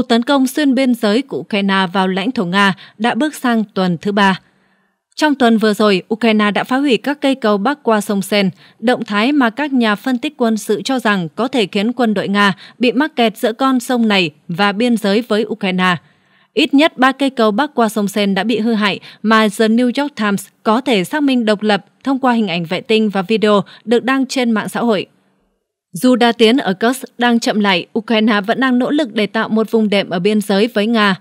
cuộc tấn công xuyên biên giới của Ukraine vào lãnh thổ Nga đã bước sang tuần thứ ba. Trong tuần vừa rồi, Ukraine đã phá hủy các cây cầu bắc qua sông Sen, động thái mà các nhà phân tích quân sự cho rằng có thể khiến quân đội Nga bị mắc kẹt giữa con sông này và biên giới với Ukraine. Ít nhất ba cây cầu bắc qua sông Sen đã bị hư hại mà The New York Times có thể xác minh độc lập thông qua hình ảnh vệ tinh và video được đăng trên mạng xã hội. Dù đa tiến ở Kursk đang chậm lại, Ukraine vẫn đang nỗ lực để tạo một vùng đệm ở biên giới với Nga.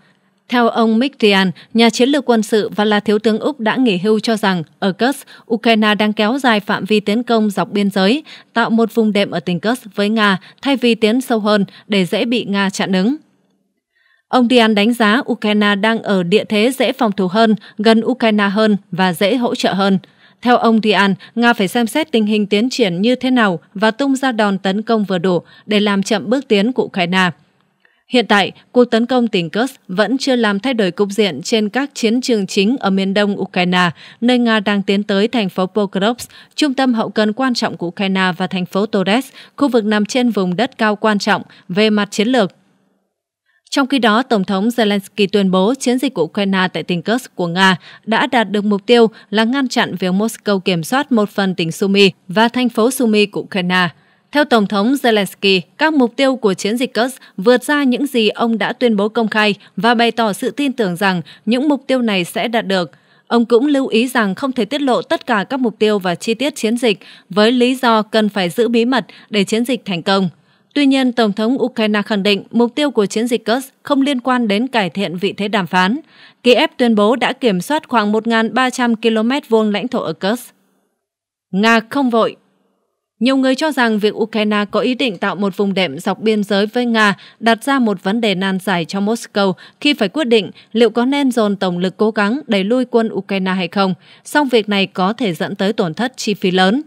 Theo ông Mikrian, nhà chiến lược quân sự và là thiếu tướng Úc đã nghỉ hưu cho rằng ở Kursk, Ukraine đang kéo dài phạm vi tiến công dọc biên giới, tạo một vùng đệm ở tỉnh Kursk với Nga thay vì tiến sâu hơn để dễ bị Nga chặn đứng. Ông Dian đánh giá Ukraine đang ở địa thế dễ phòng thủ hơn, gần Ukraine hơn và dễ hỗ trợ hơn – theo ông Dian, Nga phải xem xét tình hình tiến triển như thế nào và tung ra đòn tấn công vừa đủ để làm chậm bước tiến của Ukraine. Hiện tại, cuộc tấn công tỉnh Kursk vẫn chưa làm thay đổi cục diện trên các chiến trường chính ở miền đông Ukraine, nơi Nga đang tiến tới thành phố Pokrovsk, trung tâm hậu cần quan trọng của Ukraine và thành phố Torres, khu vực nằm trên vùng đất cao quan trọng về mặt chiến lược. Trong khi đó, Tổng thống Zelensky tuyên bố chiến dịch của Ukraine tại tỉnh Kursk của Nga đã đạt được mục tiêu là ngăn chặn việc Moscow kiểm soát một phần tỉnh Sumy và thành phố Sumy của Ukraine. Theo Tổng thống Zelensky, các mục tiêu của chiến dịch Kursk vượt ra những gì ông đã tuyên bố công khai và bày tỏ sự tin tưởng rằng những mục tiêu này sẽ đạt được. Ông cũng lưu ý rằng không thể tiết lộ tất cả các mục tiêu và chi tiết chiến dịch với lý do cần phải giữ bí mật để chiến dịch thành công. Tuy nhiên, Tổng thống Ukraine khẳng định mục tiêu của chiến dịch Kursk không liên quan đến cải thiện vị thế đàm phán. Kiev tuyên bố đã kiểm soát khoảng 1.300 km vuông lãnh thổ ở Kursk. Nga không vội Nhiều người cho rằng việc Ukraine có ý định tạo một vùng đệm dọc biên giới với Nga đặt ra một vấn đề nan giải cho Moscow khi phải quyết định liệu có nên dồn tổng lực cố gắng đẩy lui quân Ukraine hay không, song việc này có thể dẫn tới tổn thất chi phí lớn.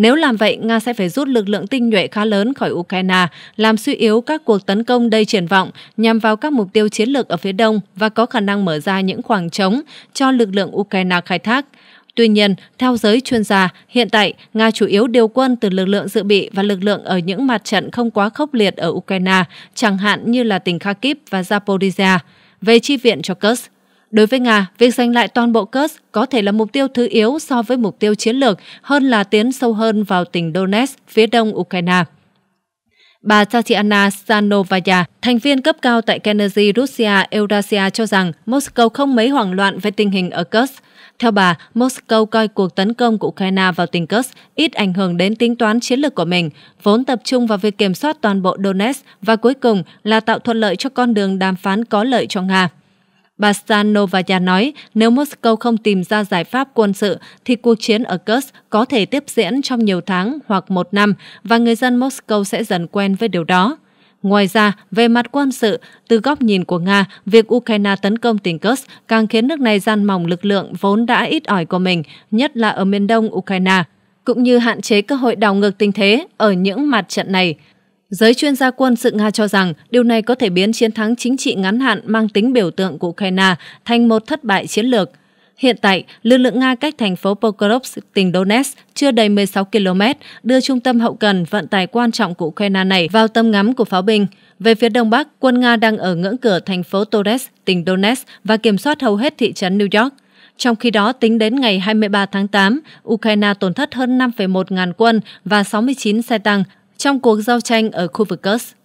Nếu làm vậy, Nga sẽ phải rút lực lượng tinh nhuệ khá lớn khỏi Ukraine, làm suy yếu các cuộc tấn công đầy triển vọng nhằm vào các mục tiêu chiến lược ở phía đông và có khả năng mở ra những khoảng trống cho lực lượng Ukraine khai thác. Tuy nhiên, theo giới chuyên gia, hiện tại Nga chủ yếu điều quân từ lực lượng dự bị và lực lượng ở những mặt trận không quá khốc liệt ở Ukraine, chẳng hạn như là tỉnh Kharkiv và Zaporizhia. Về chi viện cho Kursk, Đối với Nga, việc giành lại toàn bộ Kursk có thể là mục tiêu thứ yếu so với mục tiêu chiến lược hơn là tiến sâu hơn vào tỉnh Donetsk phía đông Ukraine. Bà Tatiana Stanovaya, thành viên cấp cao tại Kennedy Russia Eurasia cho rằng Moscow không mấy hoảng loạn về tình hình ở Kursk. Theo bà, Moscow coi cuộc tấn công của Ukraine vào tỉnh Kursk ít ảnh hưởng đến tính toán chiến lược của mình, vốn tập trung vào việc kiểm soát toàn bộ Donetsk và cuối cùng là tạo thuận lợi cho con đường đàm phán có lợi cho Nga. Bà Stanovaya nói nếu Moscow không tìm ra giải pháp quân sự thì cuộc chiến ở Kursk có thể tiếp diễn trong nhiều tháng hoặc một năm và người dân Moscow sẽ dần quen với điều đó. Ngoài ra, về mặt quân sự, từ góc nhìn của Nga, việc Ukraine tấn công tỉnh Kursk càng khiến nước này gian mỏng lực lượng vốn đã ít ỏi của mình, nhất là ở miền đông Ukraine, cũng như hạn chế cơ hội đảo ngược tình thế ở những mặt trận này – Giới chuyên gia quân sự Nga cho rằng điều này có thể biến chiến thắng chính trị ngắn hạn mang tính biểu tượng của Ukraine thành một thất bại chiến lược. Hiện tại, lực lượng Nga cách thành phố Pokrovsk, tỉnh Donetsk, chưa đầy 16 km, đưa trung tâm hậu cần vận tải quan trọng của Ukraine này vào tầm ngắm của pháo binh. Về phía đông bắc, quân Nga đang ở ngưỡng cửa thành phố Torres, tỉnh Donetsk và kiểm soát hầu hết thị trấn New York. Trong khi đó, tính đến ngày 23 tháng 8, Ukraine tổn thất hơn 5,1 ngàn quân và 69 xe tăng, trong cuộc giao tranh ở khu vực Kursk.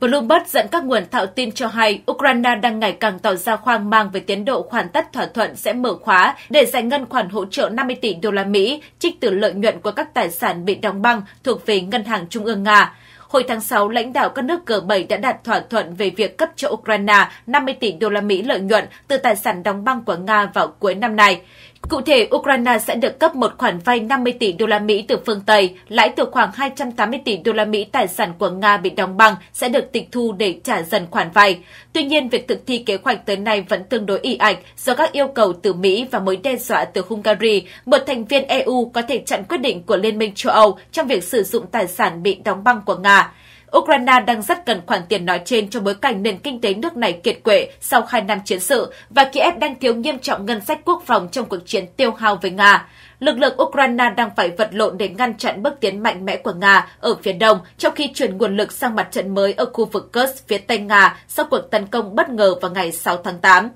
Bloomberg dẫn các nguồn thạo tin cho hay Ukraine đang ngày càng tỏ ra khoang mang về tiến độ hoàn tất thỏa thuận sẽ mở khóa để giải ngân khoản hỗ trợ 50 tỷ đô la Mỹ trích từ lợi nhuận của các tài sản bị đóng băng thuộc về Ngân hàng Trung ương Nga. Hồi tháng 6, lãnh đạo các nước G7 đã đạt thỏa thuận về việc cấp cho Ukraine 50 tỷ đô la Mỹ lợi nhuận từ tài sản đóng băng của Nga vào cuối năm nay. Cụ thể, Ukraine sẽ được cấp một khoản vay 50 tỷ đô la Mỹ từ phương Tây, lãi từ khoảng 280 tỷ đô la Mỹ tài sản của Nga bị đóng băng sẽ được tịch thu để trả dần khoản vay. Tuy nhiên, việc thực thi kế hoạch tới nay vẫn tương đối ỉ ạch do các yêu cầu từ Mỹ và mối đe dọa từ Hungary, một thành viên EU có thể chặn quyết định của Liên minh châu Âu trong việc sử dụng tài sản bị đóng băng của Nga. Ukraine đang rất cần khoản tiền nói trên trong bối cảnh nền kinh tế nước này kiệt quệ sau 2 năm chiến sự và Kiev đang thiếu nghiêm trọng ngân sách quốc phòng trong cuộc chiến tiêu hao với Nga. Lực lượng Ukraine đang phải vật lộn để ngăn chặn bước tiến mạnh mẽ của Nga ở phía đông, trong khi chuyển nguồn lực sang mặt trận mới ở khu vực Kursk phía tây Nga sau cuộc tấn công bất ngờ vào ngày 6 tháng 8.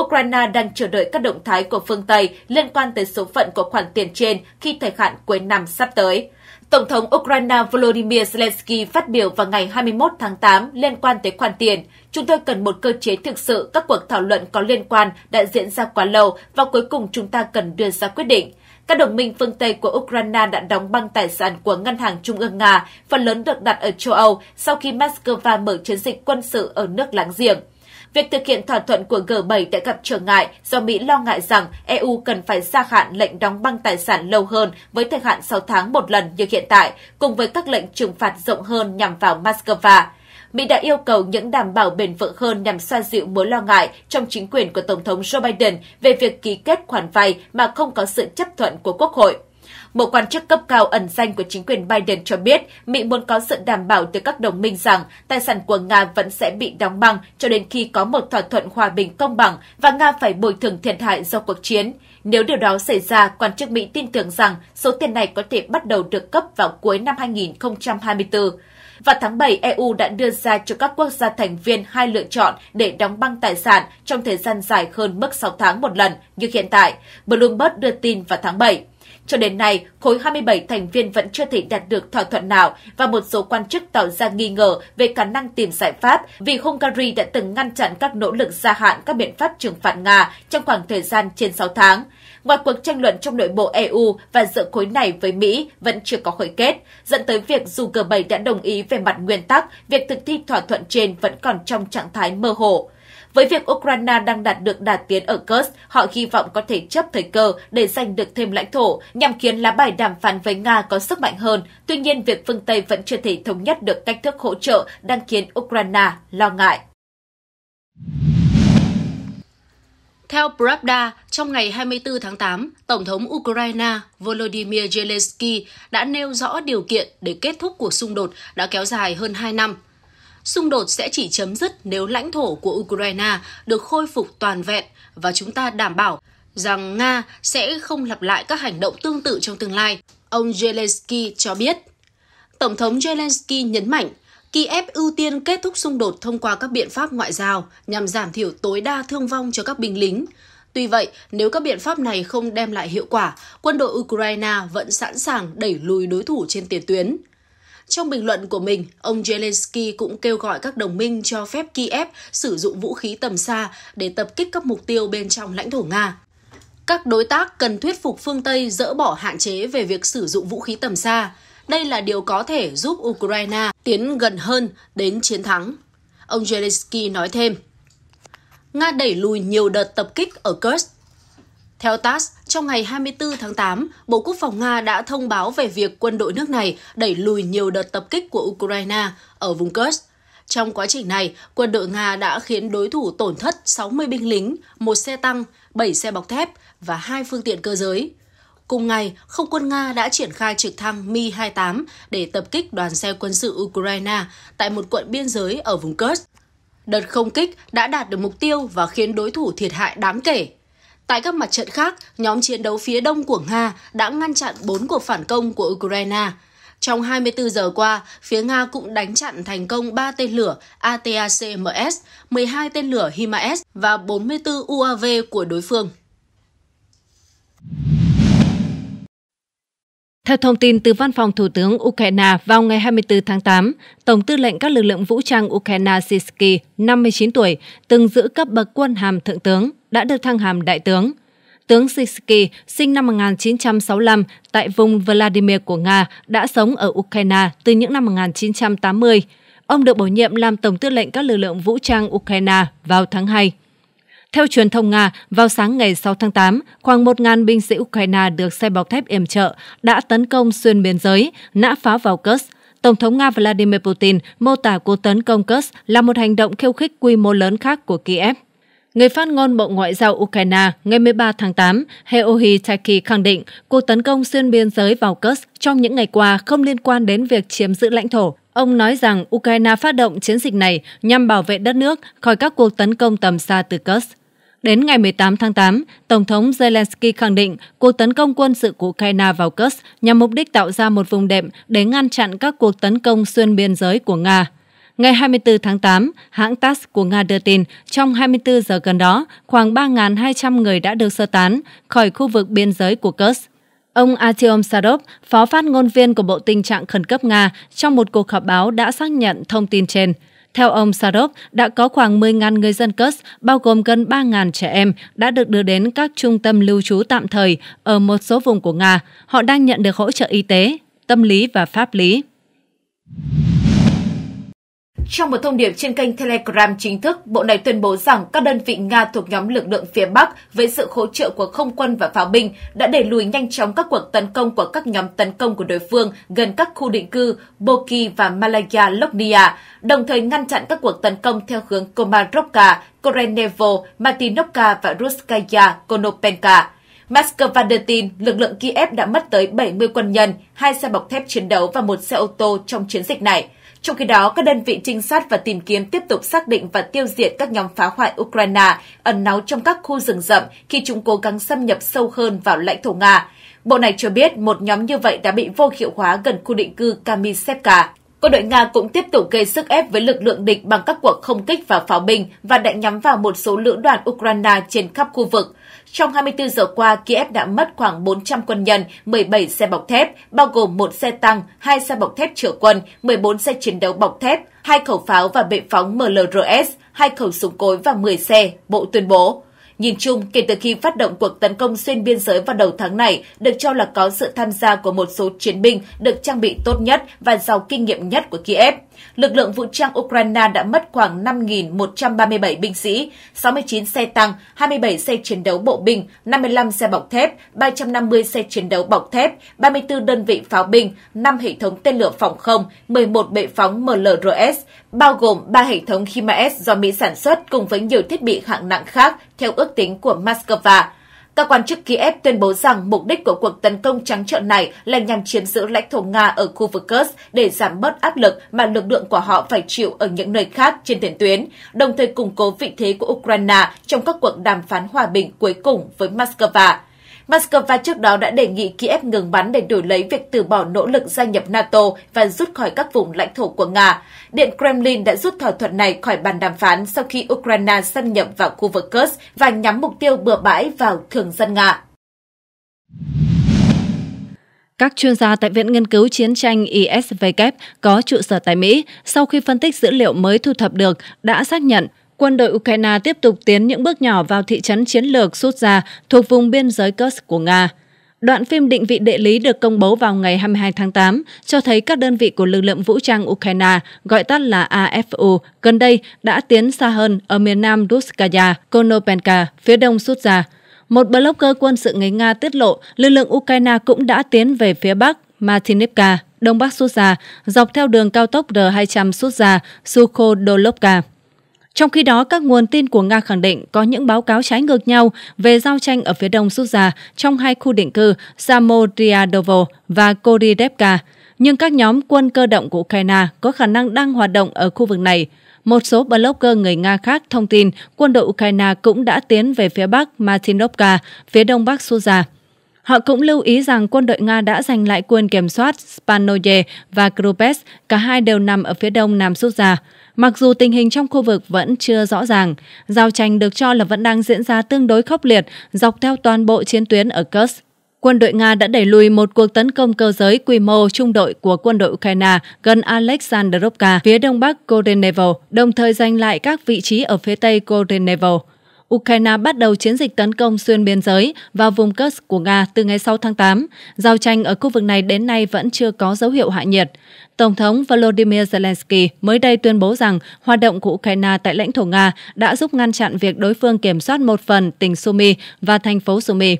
Ukraine đang chờ đợi các động thái của phương Tây liên quan tới số phận của khoản tiền trên khi thời hạn cuối năm sắp tới. Tổng thống Ukraine Volodymyr Zelensky phát biểu vào ngày 21 tháng 8 liên quan tới khoản tiền. Chúng tôi cần một cơ chế thực sự, các cuộc thảo luận có liên quan đã diễn ra quá lâu và cuối cùng chúng ta cần đưa ra quyết định. Các đồng minh phương Tây của Ukraine đã đóng băng tài sản của Ngân hàng Trung ương Nga, phần lớn được đặt ở châu Âu sau khi Moscow mở chiến dịch quân sự ở nước láng giềng. Việc thực hiện thỏa thuận của G7 đã gặp trở ngại do Mỹ lo ngại rằng EU cần phải gia hạn lệnh đóng băng tài sản lâu hơn với thời hạn 6 tháng một lần như hiện tại, cùng với các lệnh trừng phạt rộng hơn nhằm vào Moscow. Mỹ đã yêu cầu những đảm bảo bền vững hơn nhằm xoa dịu mối lo ngại trong chính quyền của Tổng thống Joe Biden về việc ký kết khoản vay mà không có sự chấp thuận của Quốc hội. Một quan chức cấp cao ẩn danh của chính quyền Biden cho biết Mỹ muốn có sự đảm bảo từ các đồng minh rằng tài sản của Nga vẫn sẽ bị đóng băng cho đến khi có một thỏa thuận hòa bình công bằng và Nga phải bồi thường thiệt hại do cuộc chiến. Nếu điều đó xảy ra, quan chức Mỹ tin tưởng rằng số tiền này có thể bắt đầu được cấp vào cuối năm 2024. Vào tháng 7, EU đã đưa ra cho các quốc gia thành viên hai lựa chọn để đóng băng tài sản trong thời gian dài hơn mức 6 tháng một lần như hiện tại, Bloomberg đưa tin vào tháng 7. Cho đến nay, khối 27 thành viên vẫn chưa thể đạt được thỏa thuận nào và một số quan chức tạo ra nghi ngờ về khả năng tìm giải pháp vì Hungary đã từng ngăn chặn các nỗ lực gia hạn các biện pháp trừng phạt Nga trong khoảng thời gian trên 6 tháng. Ngoài cuộc tranh luận trong nội bộ EU và giữa khối này với Mỹ vẫn chưa có khởi kết, dẫn tới việc dù G7 đã đồng ý về mặt nguyên tắc, việc thực thi thỏa thuận trên vẫn còn trong trạng thái mơ hồ. Với việc Ukraine đang đạt được đà tiến ở Kursk, họ hy vọng có thể chấp thời cơ để giành được thêm lãnh thổ, nhằm khiến lá bài đàm phán với Nga có sức mạnh hơn. Tuy nhiên, việc phương Tây vẫn chưa thể thống nhất được cách thức hỗ trợ đang khiến Ukraine lo ngại. Theo Pravda, trong ngày 24 tháng 8, Tổng thống Ukraine Volodymyr Zelensky đã nêu rõ điều kiện để kết thúc cuộc xung đột đã kéo dài hơn 2 năm – Xung đột sẽ chỉ chấm dứt nếu lãnh thổ của Ukraine được khôi phục toàn vẹn và chúng ta đảm bảo rằng Nga sẽ không lặp lại các hành động tương tự trong tương lai, ông Zelensky cho biết. Tổng thống Zelensky nhấn mạnh Kiev ưu tiên kết thúc xung đột thông qua các biện pháp ngoại giao nhằm giảm thiểu tối đa thương vong cho các binh lính. Tuy vậy, nếu các biện pháp này không đem lại hiệu quả, quân đội Ukraine vẫn sẵn sàng đẩy lùi đối thủ trên tiền tuyến. Trong bình luận của mình, ông Zelensky cũng kêu gọi các đồng minh cho phép Kiev sử dụng vũ khí tầm xa để tập kích các mục tiêu bên trong lãnh thổ Nga. Các đối tác cần thuyết phục phương Tây dỡ bỏ hạn chế về việc sử dụng vũ khí tầm xa. Đây là điều có thể giúp Ukraine tiến gần hơn đến chiến thắng. Ông Zelensky nói thêm, Nga đẩy lùi nhiều đợt tập kích ở Kursk. Theo TASS, trong ngày 24 tháng 8, Bộ Quốc phòng Nga đã thông báo về việc quân đội nước này đẩy lùi nhiều đợt tập kích của Ukraine ở vùng Kursk. Trong quá trình này, quân đội Nga đã khiến đối thủ tổn thất 60 binh lính, một xe tăng, 7 xe bọc thép và hai phương tiện cơ giới. Cùng ngày, không quân Nga đã triển khai trực thăng Mi-28 để tập kích đoàn xe quân sự Ukraine tại một quận biên giới ở vùng Kursk. Đợt không kích đã đạt được mục tiêu và khiến đối thủ thiệt hại đáng kể. Tại các mặt trận khác, nhóm chiến đấu phía đông của Nga đã ngăn chặn 4 cuộc phản công của Ukraine. Trong 24 giờ qua, phía Nga cũng đánh chặn thành công 3 tên lửa ATACMS, 12 tên lửa HIMARS và 44 UAV của đối phương. Theo thông tin từ Văn phòng Thủ tướng Ukraine, vào ngày 24 tháng 8, Tổng tư lệnh các lực lượng vũ trang Ukraine Sisky, 59 tuổi, từng giữ cấp bậc quân hàm thượng tướng đã được thăng hàm đại tướng. Tướng Sisky, sinh năm 1965 tại vùng Vladimir của Nga, đã sống ở Ukraine từ những năm 1980. Ông được bổ nhiệm làm Tổng tư lệnh các lực lượng vũ trang Ukraine vào tháng 2. Theo truyền thông Nga, vào sáng ngày 6 tháng 8, khoảng 1.000 binh sĩ Ukraine được xe bọc thép yểm trợ đã tấn công xuyên biên giới, nã phá vào Kursk. Tổng thống Nga Vladimir Putin mô tả cuộc tấn công Kursk là một hành động khiêu khích quy mô lớn khác của Kiev. Người phát ngôn Bộ Ngoại giao Ukraine ngày 13 tháng 8, Heohi Taki khẳng định cuộc tấn công xuyên biên giới vào Kursk trong những ngày qua không liên quan đến việc chiếm giữ lãnh thổ. Ông nói rằng Ukraine phát động chiến dịch này nhằm bảo vệ đất nước khỏi các cuộc tấn công tầm xa từ Kursk. Đến ngày 18 tháng 8, Tổng thống Zelensky khẳng định cuộc tấn công quân sự của Ukraine vào Kursk nhằm mục đích tạo ra một vùng đệm để ngăn chặn các cuộc tấn công xuyên biên giới của Nga. Ngày 24 tháng 8, hãng TASS của Nga đưa tin trong 24 giờ gần đó, khoảng 3.200 người đã được sơ tán khỏi khu vực biên giới của Kursk. Ông Artyom Sadov, phó phát ngôn viên của Bộ Tình trạng Khẩn cấp Nga, trong một cuộc họp báo đã xác nhận thông tin trên. Theo ông Sadov, đã có khoảng 10.000 người dân Kurs, bao gồm gần 3.000 trẻ em, đã được đưa đến các trung tâm lưu trú tạm thời ở một số vùng của Nga. Họ đang nhận được hỗ trợ y tế, tâm lý và pháp lý. Trong một thông điệp trên kênh Telegram chính thức, Bộ này tuyên bố rằng các đơn vị Nga thuộc nhóm lực lượng phía Bắc với sự hỗ trợ của không quân và pháo binh đã đẩy lùi nhanh chóng các cuộc tấn công của các nhóm tấn công của đối phương gần các khu định cư Boki và Malaya Loknia, đồng thời ngăn chặn các cuộc tấn công theo hướng Komarovka, Korenevo, Matinovka và Ruskaya Konopenka. Moscow đưa tin lực lượng Kiev đã mất tới 70 quân nhân, hai xe bọc thép chiến đấu và một xe ô tô trong chiến dịch này – trong khi đó, các đơn vị trinh sát và tìm kiếm tiếp tục xác định và tiêu diệt các nhóm phá hoại Ukraine ẩn náu trong các khu rừng rậm khi chúng cố gắng xâm nhập sâu hơn vào lãnh thổ Nga. Bộ này cho biết một nhóm như vậy đã bị vô hiệu hóa gần khu định cư Kamisevka. Quân đội Nga cũng tiếp tục gây sức ép với lực lượng địch bằng các cuộc không kích và pháo binh và đã nhắm vào một số lữ đoàn Ukraine trên khắp khu vực. Trong 24 giờ qua, Kiev đã mất khoảng 400 quân nhân, 17 xe bọc thép, bao gồm một xe tăng, hai xe bọc thép chở quân, 14 xe chiến đấu bọc thép, hai khẩu pháo và bệ phóng MLRS, hai khẩu súng cối và 10 xe, Bộ tuyên bố. Nhìn chung, kể từ khi phát động cuộc tấn công xuyên biên giới vào đầu tháng này, được cho là có sự tham gia của một số chiến binh được trang bị tốt nhất và giàu kinh nghiệm nhất của Kiev lực lượng vũ trang Ukraine đã mất khoảng 5.137 binh sĩ, 69 xe tăng, 27 xe chiến đấu bộ binh, 55 xe bọc thép, 350 xe chiến đấu bọc thép, 34 đơn vị pháo binh, 5 hệ thống tên lửa phòng không, 11 bệ phóng MLRS, bao gồm 3 hệ thống HIMARS do Mỹ sản xuất cùng với nhiều thiết bị hạng nặng khác theo ước tính của Moscow. Các quan chức Kiev tuyên bố rằng mục đích của cuộc tấn công trắng trợn này là nhằm chiếm giữ lãnh thổ Nga ở khu vực Kursk để giảm bớt áp lực mà lực lượng của họ phải chịu ở những nơi khác trên tiền tuyến, đồng thời củng cố vị thế của Ukraine trong các cuộc đàm phán hòa bình cuối cùng với Moscow. Moscow trước đó đã đề nghị Kiev ngừng bắn để đổi lấy việc từ bỏ nỗ lực gia nhập NATO và rút khỏi các vùng lãnh thổ của Nga. Điện Kremlin đã rút thỏa thuận này khỏi bàn đàm phán sau khi Ukraine xâm nhập vào khu vực Kursk và nhắm mục tiêu bừa bãi vào thường dân Nga. Các chuyên gia tại Viện Nghiên cứu Chiến tranh ISVK có trụ sở tại Mỹ, sau khi phân tích dữ liệu mới thu thập được, đã xác nhận – quân đội Ukraine tiếp tục tiến những bước nhỏ vào thị trấn chiến lược Sutja thuộc vùng biên giới Kursk của Nga. Đoạn phim định vị địa lý được công bố vào ngày 22 tháng 8 cho thấy các đơn vị của lực lượng vũ trang Ukraine, gọi tắt là AFU, gần đây đã tiến xa hơn ở miền nam Duskaya, Konopenka, phía đông Sutja. Một blogger quân sự người Nga tiết lộ lực lượng Ukraine cũng đã tiến về phía bắc Martinivka, đông bắc Sutja, dọc theo đường cao tốc R200 Sutja, Sukhodolovka. Trong khi đó, các nguồn tin của Nga khẳng định có những báo cáo trái ngược nhau về giao tranh ở phía đông rút trong hai khu định cư Samodryadovo và Korydevka, nhưng các nhóm quân cơ động của Ukraine có khả năng đang hoạt động ở khu vực này. Một số blogger người Nga khác thông tin quân đội Ukraine cũng đã tiến về phía bắc Martinovka, phía đông bắc Suza. Họ cũng lưu ý rằng quân đội Nga đã giành lại quyền kiểm soát spanoje và Krupes, cả hai đều nằm ở phía đông Nam Suza. Mặc dù tình hình trong khu vực vẫn chưa rõ ràng, giao tranh được cho là vẫn đang diễn ra tương đối khốc liệt dọc theo toàn bộ chiến tuyến ở Kursk. Quân đội Nga đã đẩy lùi một cuộc tấn công cơ giới quy mô trung đội của quân đội Ukraine gần Alexandrovka phía đông bắc Kodenevo, đồng thời giành lại các vị trí ở phía tây Kodenevo. Ukraine bắt đầu chiến dịch tấn công xuyên biên giới vào vùng Kursk của Nga từ ngày 6 tháng 8. Giao tranh ở khu vực này đến nay vẫn chưa có dấu hiệu hạ nhiệt. Tổng thống Volodymyr Zelensky mới đây tuyên bố rằng hoạt động của Ukraine tại lãnh thổ Nga đã giúp ngăn chặn việc đối phương kiểm soát một phần tỉnh Sumy và thành phố Sumy.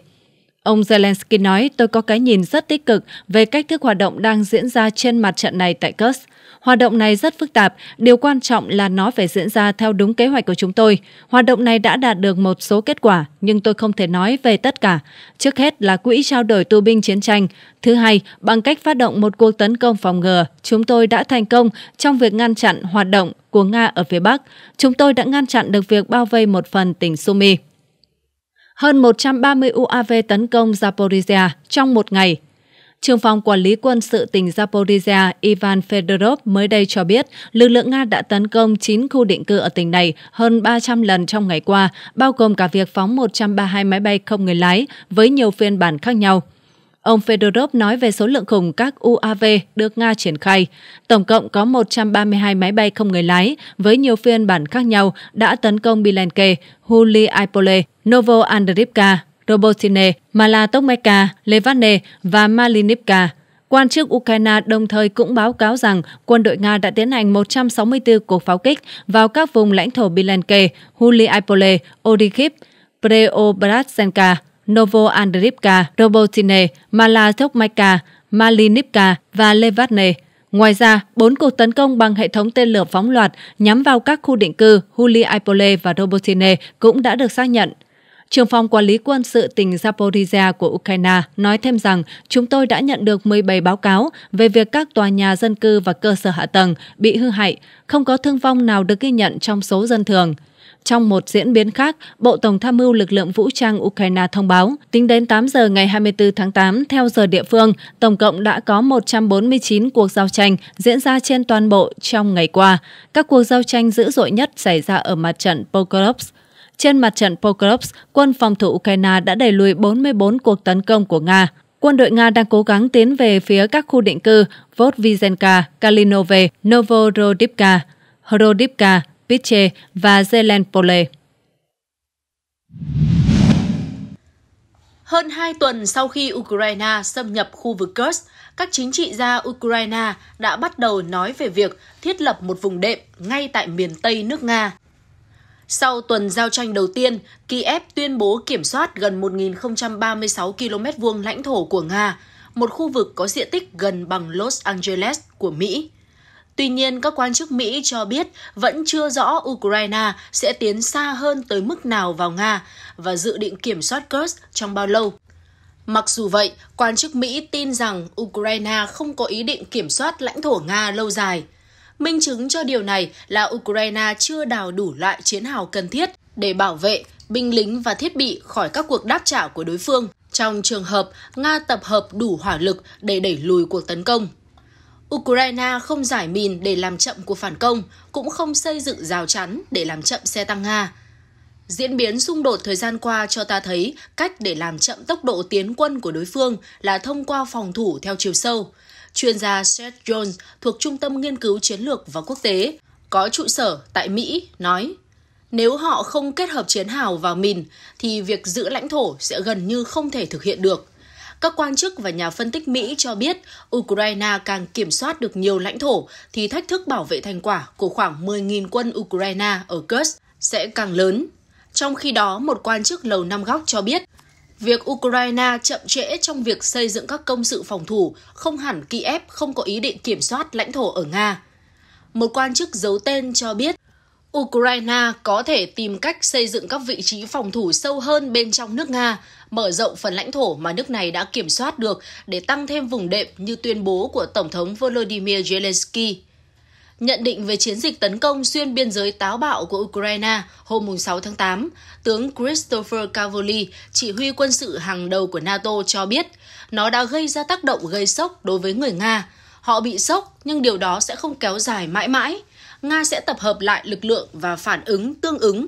Ông Zelensky nói, tôi có cái nhìn rất tích cực về cách thức hoạt động đang diễn ra trên mặt trận này tại Kursk. Hoạt động này rất phức tạp, điều quan trọng là nó phải diễn ra theo đúng kế hoạch của chúng tôi. Hoạt động này đã đạt được một số kết quả, nhưng tôi không thể nói về tất cả. Trước hết là quỹ trao đổi tù binh chiến tranh. Thứ hai, bằng cách phát động một cuộc tấn công phòng ngừa, chúng tôi đã thành công trong việc ngăn chặn hoạt động của Nga ở phía Bắc. Chúng tôi đã ngăn chặn được việc bao vây một phần tỉnh Sumy hơn 130 UAV tấn công Zaporizhia trong một ngày Trường phòng quản lý quân sự tỉnh Zaporizhia Ivan Fedorov mới đây cho biết lực lượng Nga đã tấn công 9 khu định cư ở tỉnh này hơn 300 lần trong ngày qua, bao gồm cả việc phóng 132 máy bay không người lái với nhiều phiên bản khác nhau. Ông Fedorov nói về số lượng khủng các UAV được Nga triển khai. Tổng cộng có 132 máy bay không người lái với nhiều phiên bản khác nhau đã tấn công Bilenke, Huli Ipole, Novo Andrivka Robotine, Malatokmeka, Levane và Malinivka. Quan chức Ukraine đồng thời cũng báo cáo rằng quân đội Nga đã tiến hành 164 cuộc pháo kích vào các vùng lãnh thổ Bilenke, Huliaipole, Odikhiv, Preobrazhenka, Novoandrivka, Robotine, Malatokmeka, Malinivka và Levane. Ngoài ra, bốn cuộc tấn công bằng hệ thống tên lửa phóng loạt nhắm vào các khu định cư Huliaipole và Robotine cũng đã được xác nhận. Trưởng phòng quản lý quân sự tỉnh Zaporizhia của Ukraine nói thêm rằng chúng tôi đã nhận được 17 báo cáo về việc các tòa nhà dân cư và cơ sở hạ tầng bị hư hại, không có thương vong nào được ghi nhận trong số dân thường. Trong một diễn biến khác, Bộ Tổng tham mưu lực lượng vũ trang Ukraine thông báo, tính đến 8 giờ ngày 24 tháng 8 theo giờ địa phương, tổng cộng đã có 149 cuộc giao tranh diễn ra trên toàn bộ trong ngày qua. Các cuộc giao tranh dữ dội nhất xảy ra ở mặt trận Pokrovsk, trên mặt trận Pokrovsk, quân phòng thủ Ukraine đã đẩy lùi 44 cuộc tấn công của Nga. Quân đội Nga đang cố gắng tiến về phía các khu định cư Vodvizenka, Kalinove, Novorodivka, Horodivka, Piche và Zelenpole. Hơn 2 tuần sau khi Ukraine xâm nhập khu vực Kursk, các chính trị gia Ukraine đã bắt đầu nói về việc thiết lập một vùng đệm ngay tại miền Tây nước Nga. Sau tuần giao tranh đầu tiên, Kiev tuyên bố kiểm soát gần 1.036 km vuông lãnh thổ của Nga, một khu vực có diện tích gần bằng Los Angeles của Mỹ. Tuy nhiên, các quan chức Mỹ cho biết vẫn chưa rõ Ukraine sẽ tiến xa hơn tới mức nào vào Nga và dự định kiểm soát Kursk trong bao lâu. Mặc dù vậy, quan chức Mỹ tin rằng Ukraine không có ý định kiểm soát lãnh thổ Nga lâu dài – Minh chứng cho điều này là Ukraine chưa đào đủ loại chiến hào cần thiết để bảo vệ binh lính và thiết bị khỏi các cuộc đáp trả của đối phương trong trường hợp Nga tập hợp đủ hỏa lực để đẩy lùi cuộc tấn công. Ukraine không giải mìn để làm chậm cuộc phản công, cũng không xây dựng rào chắn để làm chậm xe tăng Nga. Diễn biến xung đột thời gian qua cho ta thấy cách để làm chậm tốc độ tiến quân của đối phương là thông qua phòng thủ theo chiều sâu, chuyên gia Seth Jones thuộc Trung tâm Nghiên cứu Chiến lược và Quốc tế, có trụ sở tại Mỹ, nói nếu họ không kết hợp chiến hào vào mìn thì việc giữ lãnh thổ sẽ gần như không thể thực hiện được. Các quan chức và nhà phân tích Mỹ cho biết Ukraine càng kiểm soát được nhiều lãnh thổ thì thách thức bảo vệ thành quả của khoảng 10.000 quân Ukraine ở Kursk sẽ càng lớn. Trong khi đó, một quan chức Lầu Năm Góc cho biết Việc Ukraine chậm trễ trong việc xây dựng các công sự phòng thủ không hẳn Kiev không có ý định kiểm soát lãnh thổ ở Nga. Một quan chức giấu tên cho biết Ukraine có thể tìm cách xây dựng các vị trí phòng thủ sâu hơn bên trong nước Nga, mở rộng phần lãnh thổ mà nước này đã kiểm soát được để tăng thêm vùng đệm như tuyên bố của Tổng thống Volodymyr Zelensky. Nhận định về chiến dịch tấn công xuyên biên giới táo bạo của Ukraine hôm 6 tháng 8, tướng Christopher Cavoli, chỉ huy quân sự hàng đầu của NATO cho biết nó đã gây ra tác động gây sốc đối với người Nga. Họ bị sốc nhưng điều đó sẽ không kéo dài mãi mãi. Nga sẽ tập hợp lại lực lượng và phản ứng tương ứng.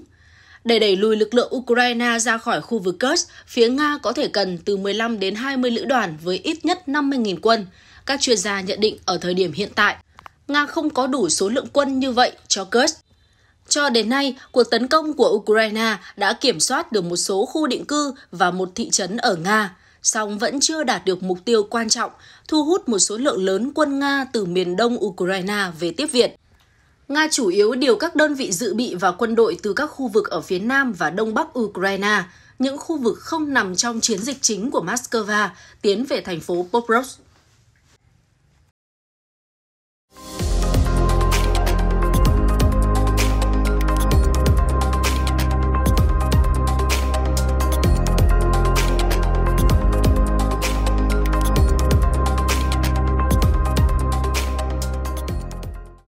Để đẩy lùi lực lượng Ukraine ra khỏi khu vực Kursk, phía Nga có thể cần từ 15 đến 20 lữ đoàn với ít nhất 50.000 quân, các chuyên gia nhận định ở thời điểm hiện tại. Nga không có đủ số lượng quân như vậy cho Kursk. Cho đến nay, cuộc tấn công của Ukraine đã kiểm soát được một số khu định cư và một thị trấn ở Nga, song vẫn chưa đạt được mục tiêu quan trọng, thu hút một số lượng lớn quân Nga từ miền đông Ukraine về tiếp viện. Nga chủ yếu điều các đơn vị dự bị và quân đội từ các khu vực ở phía nam và đông bắc Ukraine, những khu vực không nằm trong chiến dịch chính của Moscow, tiến về thành phố Pokrovsk.